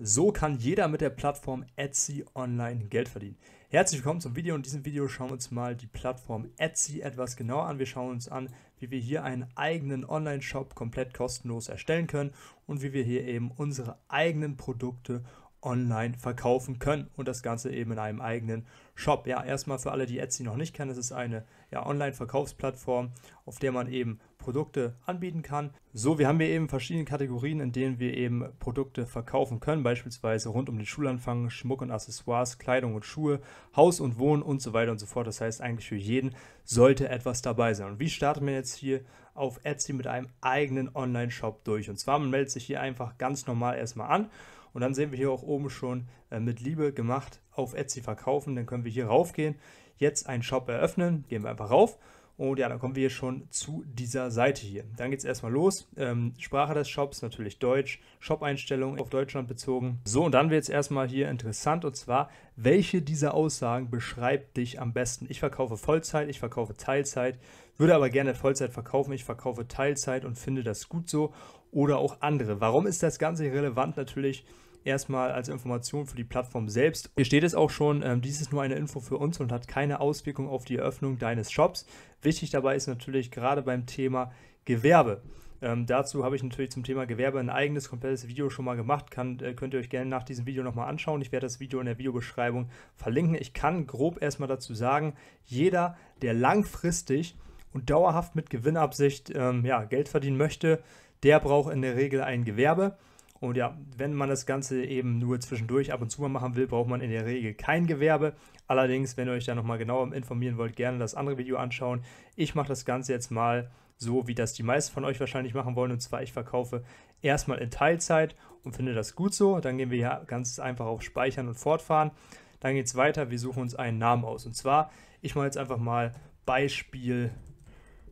So kann jeder mit der Plattform Etsy online Geld verdienen. Herzlich willkommen zum Video. In diesem Video schauen wir uns mal die Plattform Etsy etwas genauer an. Wir schauen uns an, wie wir hier einen eigenen Online-Shop komplett kostenlos erstellen können und wie wir hier eben unsere eigenen Produkte online verkaufen können und das Ganze eben in einem eigenen Shop. Ja, erstmal für alle, die Etsy noch nicht kennen, es ist eine ja, Online-Verkaufsplattform, auf der man eben Produkte anbieten kann. So, wir haben hier eben verschiedene Kategorien, in denen wir eben Produkte verkaufen können, beispielsweise rund um den Schulanfang, Schmuck und Accessoires, Kleidung und Schuhe, Haus und Wohnen und so weiter und so fort. Das heißt, eigentlich für jeden sollte etwas dabei sein. Und wie startet man jetzt hier auf Etsy mit einem eigenen Online-Shop durch? Und zwar, man meldet sich hier einfach ganz normal erstmal an und dann sehen wir hier auch oben schon äh, mit Liebe gemacht auf Etsy verkaufen. Dann können wir hier raufgehen, jetzt einen Shop eröffnen, gehen wir einfach rauf. Und ja, dann kommen wir hier schon zu dieser Seite hier. Dann geht es erstmal los. Ähm, Sprache des Shops, natürlich Deutsch. Shop-Einstellungen auf Deutschland bezogen. So, und dann wird es erstmal hier interessant. Und zwar, welche dieser Aussagen beschreibt dich am besten? Ich verkaufe Vollzeit, ich verkaufe Teilzeit, würde aber gerne Vollzeit verkaufen. Ich verkaufe Teilzeit und finde das gut so oder auch andere. Warum ist das Ganze relevant? Natürlich erstmal als Information für die Plattform selbst. Hier steht es auch schon, ähm, dies ist nur eine Info für uns und hat keine Auswirkung auf die Eröffnung deines Shops. Wichtig dabei ist natürlich gerade beim Thema Gewerbe. Ähm, dazu habe ich natürlich zum Thema Gewerbe ein eigenes komplettes Video schon mal gemacht. Kann, äh, könnt ihr euch gerne nach diesem Video nochmal anschauen. Ich werde das Video in der Videobeschreibung verlinken. Ich kann grob erstmal dazu sagen, jeder, der langfristig und dauerhaft mit Gewinnabsicht ähm, ja, Geld verdienen möchte, der braucht in der Regel ein Gewerbe. Und ja, wenn man das Ganze eben nur zwischendurch ab und zu mal machen will, braucht man in der Regel kein Gewerbe. Allerdings, wenn ihr euch da nochmal genauer informieren wollt, gerne das andere Video anschauen. Ich mache das Ganze jetzt mal so, wie das die meisten von euch wahrscheinlich machen wollen. Und zwar, ich verkaufe erstmal in Teilzeit und finde das gut so. Dann gehen wir hier ganz einfach auf Speichern und Fortfahren. Dann geht es weiter, wir suchen uns einen Namen aus. Und zwar, ich mache jetzt einfach mal Beispiel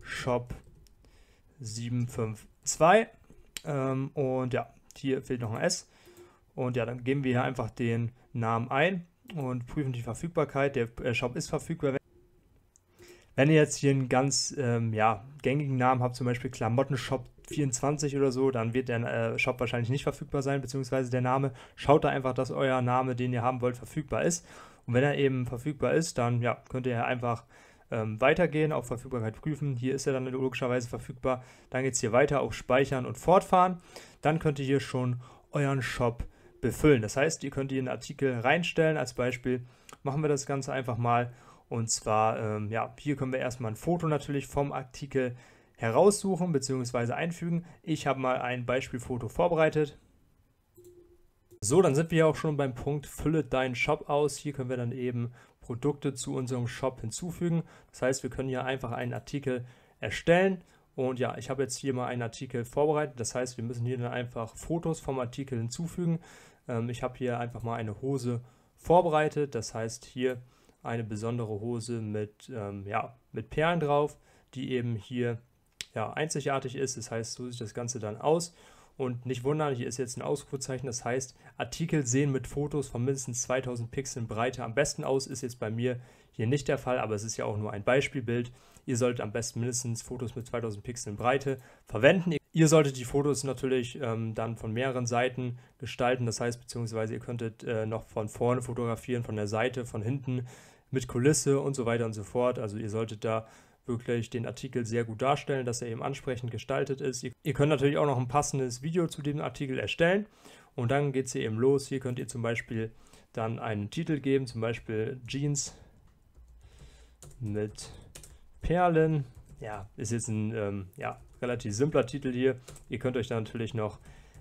Shop 758. 2. Ähm, und ja, hier fehlt noch ein S. Und ja, dann geben wir hier einfach den Namen ein und prüfen die Verfügbarkeit. Der äh, Shop ist verfügbar. Wenn ihr jetzt hier einen ganz ähm, ja, gängigen Namen habt, zum Beispiel Klamottenshop 24 oder so, dann wird der äh, Shop wahrscheinlich nicht verfügbar sein, beziehungsweise der Name. Schaut da einfach, dass euer Name, den ihr haben wollt, verfügbar ist. Und wenn er eben verfügbar ist, dann ja, könnt ihr einfach ähm, weitergehen, auf Verfügbarkeit prüfen. Hier ist er dann logischerweise verfügbar. Dann geht es hier weiter auf Speichern und Fortfahren. Dann könnt ihr hier schon euren Shop befüllen. Das heißt, ihr könnt hier einen Artikel reinstellen. Als Beispiel machen wir das Ganze einfach mal. Und zwar, ähm, ja, hier können wir erstmal ein Foto natürlich vom Artikel heraussuchen bzw. einfügen. Ich habe mal ein Beispielfoto vorbereitet. So, dann sind wir ja auch schon beim Punkt Fülle deinen Shop aus. Hier können wir dann eben Produkte zu unserem Shop hinzufügen. Das heißt, wir können hier einfach einen Artikel erstellen. Und ja, ich habe jetzt hier mal einen Artikel vorbereitet. Das heißt, wir müssen hier dann einfach Fotos vom Artikel hinzufügen. Ähm, ich habe hier einfach mal eine Hose vorbereitet. Das heißt, hier eine besondere Hose mit, ähm, ja, mit Perlen drauf, die eben hier ja, einzigartig ist. Das heißt, so sieht das Ganze dann aus. Und nicht wundern, hier ist jetzt ein Ausrufezeichen, das heißt, Artikel sehen mit Fotos von mindestens 2000 Pixeln Breite am besten aus, ist jetzt bei mir hier nicht der Fall, aber es ist ja auch nur ein Beispielbild. Ihr solltet am besten mindestens Fotos mit 2000 Pixeln Breite verwenden. Ihr solltet die Fotos natürlich ähm, dann von mehreren Seiten gestalten, das heißt, beziehungsweise ihr könntet äh, noch von vorne fotografieren, von der Seite, von hinten, mit Kulisse und so weiter und so fort. Also ihr solltet da wirklich den Artikel sehr gut darstellen, dass er eben ansprechend gestaltet ist. Ihr, ihr könnt natürlich auch noch ein passendes Video zu dem Artikel erstellen und dann geht es hier eben los. Hier könnt ihr zum Beispiel dann einen Titel geben, zum Beispiel Jeans mit Perlen. Ja, ist jetzt ein ähm, ja, relativ simpler Titel hier. Ihr könnt euch da natürlich noch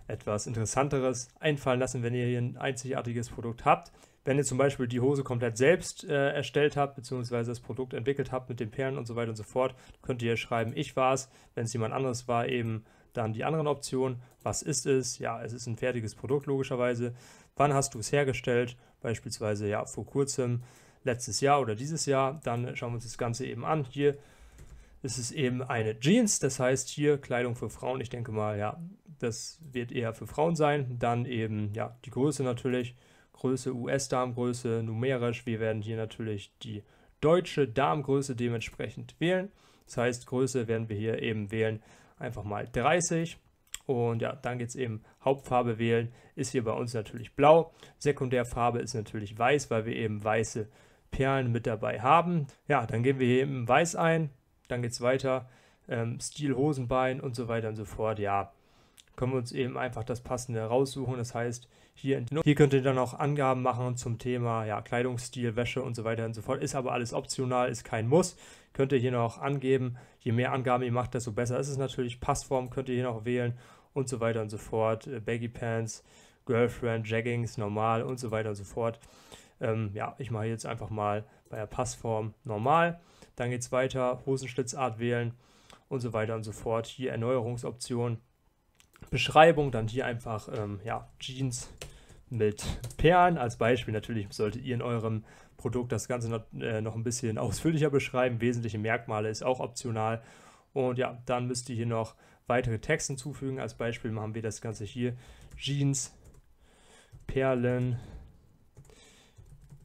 etwas Interessanteres einfallen lassen, wenn ihr hier ein einzigartiges Produkt habt wenn ihr zum Beispiel die Hose komplett selbst äh, erstellt habt, beziehungsweise das Produkt entwickelt habt mit den Perlen und so weiter und so fort, könnt ihr schreiben, ich war's. Wenn es jemand anderes war, eben dann die anderen Optionen. Was ist es? Ja, es ist ein fertiges Produkt logischerweise. Wann hast du es hergestellt? Beispielsweise ja vor kurzem, letztes Jahr oder dieses Jahr. Dann schauen wir uns das Ganze eben an. Hier ist es eben eine Jeans, das heißt hier Kleidung für Frauen. Ich denke mal, ja, das wird eher für Frauen sein. Dann eben ja die Größe natürlich Größe, US-Darmgröße, numerisch. Wir werden hier natürlich die deutsche Darmgröße dementsprechend wählen. Das heißt, Größe werden wir hier eben wählen, einfach mal 30. Und ja, dann geht es eben Hauptfarbe wählen, ist hier bei uns natürlich blau. Sekundärfarbe ist natürlich weiß, weil wir eben weiße Perlen mit dabei haben. Ja, dann gehen wir hier eben weiß ein, dann geht es weiter, ähm, Stil, Hosenbein und so weiter und so fort. Ja, können wir uns eben einfach das passende raussuchen. Das heißt, hier, hier könnt ihr dann auch Angaben machen zum Thema ja, Kleidungsstil, Wäsche und so weiter und so fort. Ist aber alles optional, ist kein Muss. Könnt ihr hier noch angeben. Je mehr Angaben ihr macht, desto besser ist es natürlich. Passform könnt ihr hier noch wählen und so weiter und so fort. Äh, Baggy Pants, Girlfriend, Jaggings, normal und so weiter und so fort. Ähm, ja, ich mache jetzt einfach mal bei der Passform normal. Dann geht es weiter, Hosenschlitzart wählen und so weiter und so fort. Hier Erneuerungsoptionen Beschreibung. Dann hier einfach ähm, ja, Jeans mit Perlen als Beispiel. Natürlich solltet ihr in eurem Produkt das Ganze noch, äh, noch ein bisschen ausführlicher beschreiben. Wesentliche Merkmale ist auch optional. Und ja, dann müsst ihr hier noch weitere Texte hinzufügen. Als Beispiel machen wir das Ganze hier. Jeans, Perlen,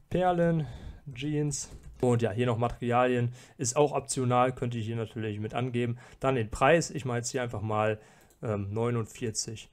Perlen, Jeans. Und ja, hier noch Materialien. Ist auch optional, könnt ihr hier natürlich mit angeben. Dann den Preis. Ich mache jetzt hier einfach mal 49 ähm,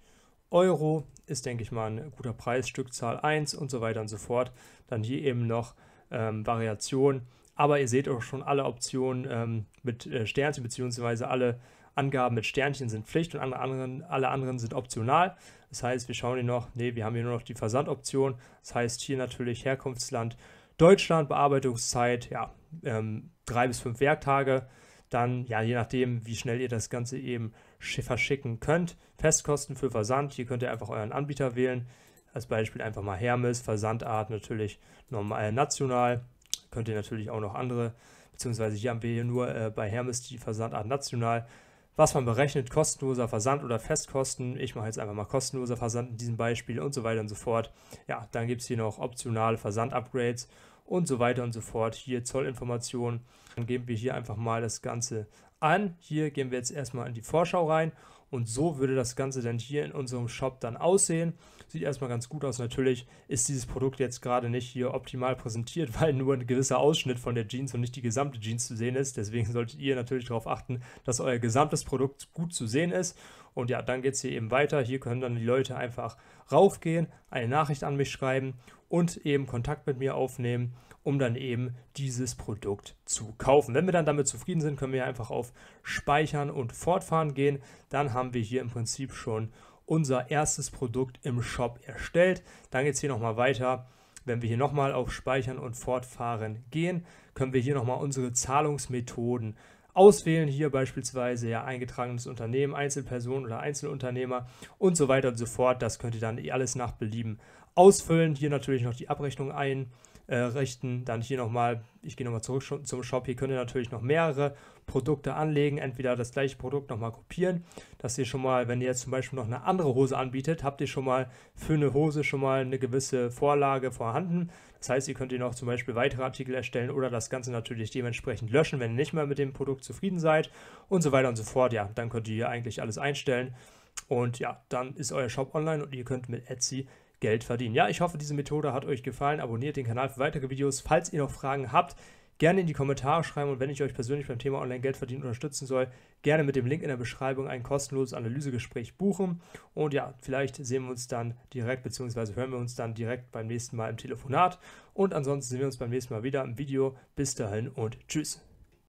Euro ist, denke ich mal, ein guter Preis, Stückzahl 1 und so weiter und so fort. Dann hier eben noch ähm, Variationen. Aber ihr seht auch schon, alle Optionen ähm, mit äh, Sternchen bzw. alle Angaben mit Sternchen sind Pflicht und alle anderen, alle anderen sind optional. Das heißt, wir schauen hier noch, nee, wir haben hier nur noch die Versandoption. Das heißt hier natürlich Herkunftsland Deutschland, Bearbeitungszeit, ja, ähm, drei bis fünf Werktage dann, ja, je nachdem, wie schnell ihr das Ganze eben verschicken könnt. Festkosten für Versand, hier könnt ihr einfach euren Anbieter wählen. Als Beispiel einfach mal Hermes, Versandart natürlich normal äh, national. Könnt ihr natürlich auch noch andere, beziehungsweise hier haben wir hier nur äh, bei Hermes die Versandart national. Was man berechnet, kostenloser Versand oder Festkosten. Ich mache jetzt einfach mal kostenloser Versand in diesem Beispiel und so weiter und so fort. Ja, dann gibt es hier noch optionale Versandupgrades und so weiter und so fort. Hier Zollinformationen. Dann geben wir hier einfach mal das Ganze an. Hier gehen wir jetzt erstmal in die Vorschau rein und so würde das Ganze dann hier in unserem Shop dann aussehen. Sieht erstmal ganz gut aus. Natürlich ist dieses Produkt jetzt gerade nicht hier optimal präsentiert, weil nur ein gewisser Ausschnitt von der Jeans und nicht die gesamte Jeans zu sehen ist. Deswegen solltet ihr natürlich darauf achten, dass euer gesamtes Produkt gut zu sehen ist. Und ja, dann geht es hier eben weiter. Hier können dann die Leute einfach raufgehen, eine Nachricht an mich schreiben und eben Kontakt mit mir aufnehmen, um dann eben dieses Produkt zu kaufen. Wenn wir dann damit zufrieden sind, können wir einfach auf Speichern und Fortfahren gehen. Dann haben wir hier im Prinzip schon unser erstes Produkt im Shop erstellt. Dann geht es hier nochmal weiter. Wenn wir hier nochmal auf Speichern und Fortfahren gehen, können wir hier nochmal unsere Zahlungsmethoden auswählen, hier beispielsweise ja eingetragenes Unternehmen, Einzelperson oder Einzelunternehmer und so weiter und so fort. Das könnt ihr dann eh alles nach Belieben ausfüllen, hier natürlich noch die Abrechnung einrichten, dann hier nochmal, ich gehe nochmal zurück zum Shop, hier könnt ihr natürlich noch mehrere Produkte anlegen, entweder das gleiche Produkt nochmal kopieren, dass ihr schon mal, wenn ihr jetzt zum Beispiel noch eine andere Hose anbietet, habt ihr schon mal für eine Hose schon mal eine gewisse Vorlage vorhanden. Das heißt, ihr könnt ihr noch zum Beispiel weitere Artikel erstellen oder das Ganze natürlich dementsprechend löschen, wenn ihr nicht mehr mit dem Produkt zufrieden seid und so weiter und so fort. Ja, dann könnt ihr hier eigentlich alles einstellen. Und ja, dann ist euer Shop online und ihr könnt mit Etsy Geld verdienen. Ja, ich hoffe, diese Methode hat euch gefallen. Abonniert den Kanal für weitere Videos. Falls ihr noch Fragen habt, gerne in die Kommentare schreiben und wenn ich euch persönlich beim Thema Online-Geld verdienen unterstützen soll, gerne mit dem Link in der Beschreibung ein kostenloses Analysegespräch buchen. Und ja, vielleicht sehen wir uns dann direkt beziehungsweise hören wir uns dann direkt beim nächsten Mal im Telefonat. Und ansonsten sehen wir uns beim nächsten Mal wieder im Video. Bis dahin und tschüss.